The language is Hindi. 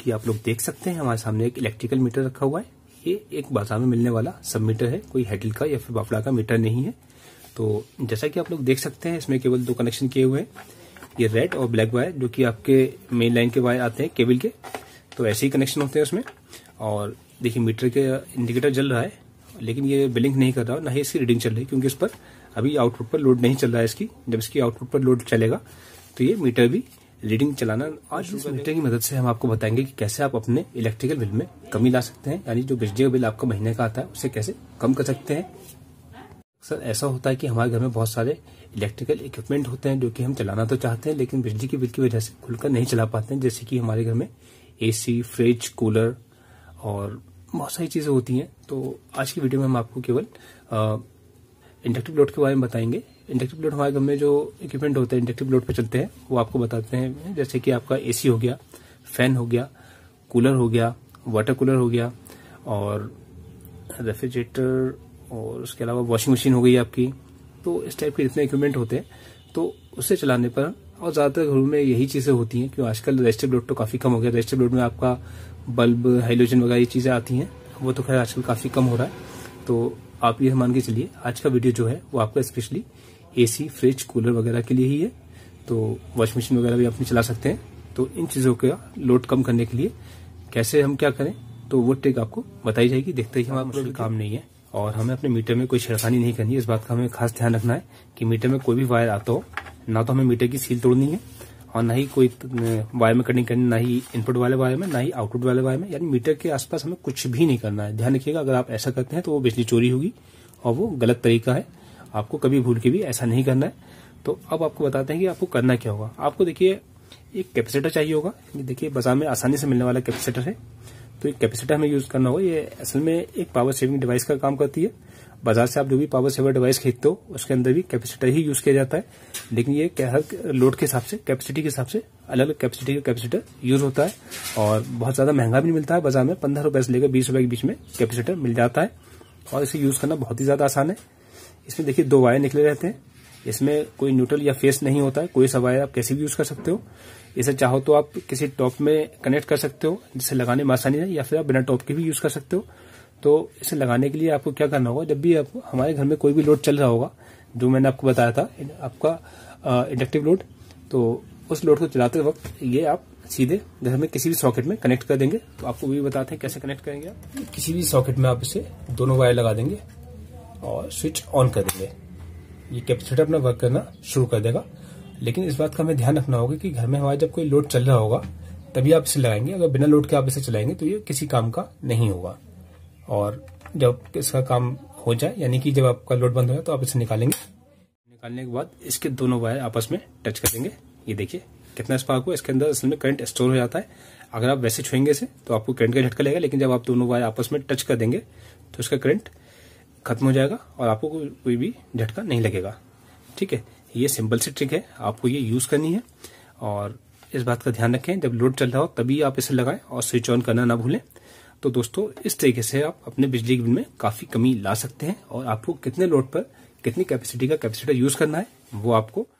कि आप लोग देख सकते हैं हमारे सामने एक इलेक्ट्रिकल मीटर रखा हुआ है ये एक बाजार में मिलने वाला सब मीटर है कोई हेडल का या फिर बाफड़ा का मीटर नहीं है तो जैसा कि आप लोग देख सकते हैं इसमें केवल दो कनेक्शन किए हुए हैं ये रेड और ब्लैक वायर जो कि आपके मेन लाइन के वायर आते हैं केबल के तो ऐसे ही कनेक्शन होते हैं उसमें और देखिए मीटर के इंडिकेटर जल रहा है लेकिन ये बिलिंग नहीं कर रहा ना ही इसकी रीडिंग चल रही क्योंकि इस पर अभी आउटपुट पर लोड नहीं चल रहा है इसकी जब इसकी आउटपुट पर लोड चलेगा तो ये मीटर भी रीडिंग चलाना आज इस मीटर की मदद से हम आपको बताएंगे कि कैसे आप अपने इलेक्ट्रिकल बिल में कमी ला सकते हैं यानी जो बिजली का बिल आपका महीने का आता है उसे कैसे कम कर सकते हैं सर ऐसा होता है कि हमारे घर में बहुत सारे इलेक्ट्रिकल इक्विपमेंट होते हैं जो कि हम चलाना तो चाहते हैं लेकिन बिजली के बिल की वजह से खुलकर नहीं चला पाते हैं जैसे कि हमारे घर में एसी फ्रिज कूलर और बहुत सारी चीज़ें होती हैं तो आज की वीडियो में हम आपको केवल इंडक्टिव लोड के बारे में बताएंगे इंडक्टिव लोड हमारे घर में जो इक्विपमेंट होते हैं इंडक्टिव लोड पे चलते हैं वो आपको बताते हैं जैसे कि आपका एसी हो गया फैन हो गया कूलर हो गया वाटर कूलर हो गया और रेफ्रिजरेटर और उसके अलावा वॉशिंग मशीन हो गई आपकी तो इस टाइप के जितने इक्विपमेंट होते हैं तो उससे चलाने पर और ज़्यादातर घरों में यही चीज़ें होती हैं क्योंकि आजकल रजिस्टर लोड तो काफ़ी कम हो गया रजिस्टर लोड में आपका बल्ब हाइलोजन वगैरह ये चीज़ें आती हैं वो तो खैर आजकल काफ़ी कम हो रहा है तो आप ये मान के चलिए आज का वीडियो जो है वो आपका स्पेशली एसी फ्रिज कूलर वगैरह के लिए ही है तो वॉशिंग मशीन वगैरह भी आप चला सकते हैं तो इन चीज़ों का लोड कम करने के लिए कैसे हम क्या करें तो वो टेक आपको बताई जाएगी देखते ही हमारा काम नहीं है और हमें अपने मीटर में कोई छेड़खानी नहीं करनी है इस बात का हमें खास ध्यान रखना है कि मीटर में कोई भी वायर आता हो ना तो हमें मीटर की सील तोड़नी है और ना ही कोई वायर में कटिंग करनी ना ही इनपुट वाले वायर में ना ही आउटपुट वाले वायर में यानी मीटर के आसपास हमें कुछ भी नहीं करना है ध्यान रखिएगा अगर आप ऐसा करते हैं तो वो बिजली चोरी होगी और वो गलत तरीका है आपको कभी भूल के भी ऐसा नहीं करना है तो अब आपको बताते हैं कि आपको करना क्या होगा आपको देखिए एक कैपेसिटर चाहिए होगा देखिए बाजार में आसानी से मिलने वाला कैपेसिटर है तो एक कैपेसिटर हमें यूज करना होगा ये असल में एक पावर सेविंग डिवाइस का काम करती है बाजार से आप जो भी पावर सेवर डिवाइस खरीदते हो उसके अंदर भी कैपेसिटर ही यूज किया जाता है लेकिन ये हर लोड के हिसाब से कैपेसिटी के हिसाब से अलग अलग कैपेसिटी का कैपेसिटर यूज होता है और बहुत ज्यादा महंगा भी नहीं मिलता है बाजार में पंद्रह रुपए से लेकर बीस रुपए के बीच में कैपेसिटर मिल जाता है और इसे यूज करना बहुत ही ज्यादा आसान है इसमें देखिए दो वायर निकले रहते हैं इसमें कोई न्यूट्रल या फेस नहीं होता है कोई सवायर आप कैसे भी यूज कर सकते हो इसे चाहो तो आप किसी टॉप में कनेक्ट कर सकते हो जिसे लगाने में आसानी है या फिर आप बिना टॉप के भी यूज कर सकते हो तो इसे लगाने के लिए आपको क्या करना होगा जब भी आप हमारे घर में कोई भी लोड चल रहा होगा जो मैंने आपको बताया था आपका इंडक्टिव लोड तो उस लोड को चलाते वक्त ये आप सीधे घर में किसी भी सॉकेट में कनेक्ट कर देंगे तो आपको भी बताते हैं कैसे कनेक्ट करेंगे आप किसी भी सॉकेट में आप इसे दोनों वायर लगा देंगे और स्विच ऑन कर देंगे ये कैपेसिटर अपना वर्क करना शुरू कर देगा लेकिन इस बात का हमें ध्यान रखना होगा कि घर में हमारा जब कोई लोड चल रहा होगा तभी आप इसे लगाएंगे अगर बिना लोड के आप इसे चलाएंगे तो ये किसी काम का नहीं होगा और जब इसका काम हो जाए यानी कि जब आपका लोड बंद हो जाए तो आप इसे निकालेंगे निकालने के बाद इसके दोनों वायर आपस में टच कर देंगे ये देखिए कितना स्पार्क हुआ इसके अंदर असल में करंट स्टोर हो जाता है अगर आप वैसे छुएंगे इसे तो आपको करंट का झटका लगेगा लेकिन जब आप दोनों वायर आपस में टच कर देंगे तो इसका करंट खत्म हो जाएगा और आपको कोई भी झटका नहीं लगेगा ठीक है ये सिंपल सी ट्रिक है आपको ये यूज करनी है और इस बात का ध्यान रखें जब लोड चल रहा हो तभी आप इसे लगाएं और स्विच ऑन करना ना भूलें तो दोस्तों इस तरीके से आप अपने बिजली बिल में काफी कमी ला सकते हैं और आपको कितने लोड पर कितनी कैपेसिटी का कैपेसिटर यूज करना है वो आपको